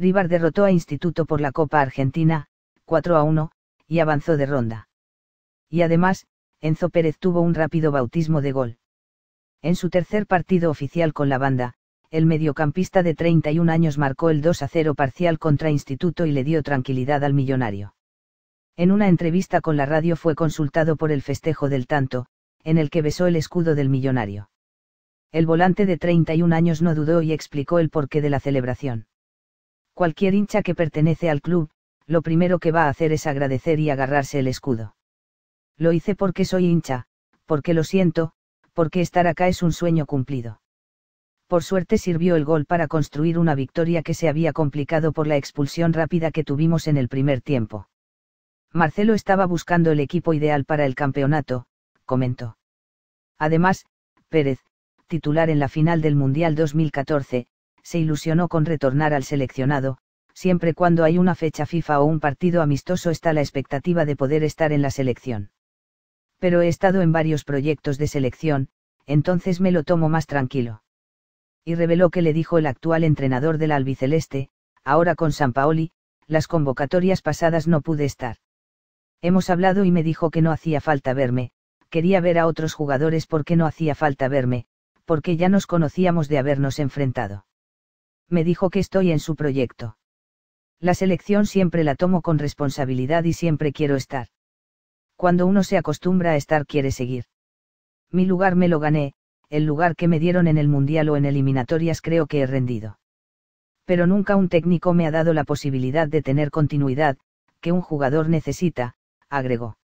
River derrotó a Instituto por la Copa Argentina, 4 a 1, y avanzó de ronda. Y además, Enzo Pérez tuvo un rápido bautismo de gol. En su tercer partido oficial con la banda, el mediocampista de 31 años marcó el 2 a 0 parcial contra Instituto y le dio tranquilidad al millonario. En una entrevista con la radio fue consultado por el festejo del tanto, en el que besó el escudo del millonario. El volante de 31 años no dudó y explicó el porqué de la celebración. Cualquier hincha que pertenece al club, lo primero que va a hacer es agradecer y agarrarse el escudo. Lo hice porque soy hincha, porque lo siento, porque estar acá es un sueño cumplido. Por suerte sirvió el gol para construir una victoria que se había complicado por la expulsión rápida que tuvimos en el primer tiempo. Marcelo estaba buscando el equipo ideal para el campeonato, comentó. Además, Pérez, titular en la final del Mundial 2014, se ilusionó con retornar al seleccionado, siempre cuando hay una fecha FIFA o un partido amistoso está la expectativa de poder estar en la selección. Pero he estado en varios proyectos de selección, entonces me lo tomo más tranquilo. Y reveló que le dijo el actual entrenador del albiceleste, ahora con San Paoli, las convocatorias pasadas no pude estar. Hemos hablado y me dijo que no hacía falta verme, quería ver a otros jugadores porque no hacía falta verme, porque ya nos conocíamos de habernos enfrentado me dijo que estoy en su proyecto. La selección siempre la tomo con responsabilidad y siempre quiero estar. Cuando uno se acostumbra a estar quiere seguir. Mi lugar me lo gané, el lugar que me dieron en el Mundial o en eliminatorias creo que he rendido. Pero nunca un técnico me ha dado la posibilidad de tener continuidad, que un jugador necesita, agregó.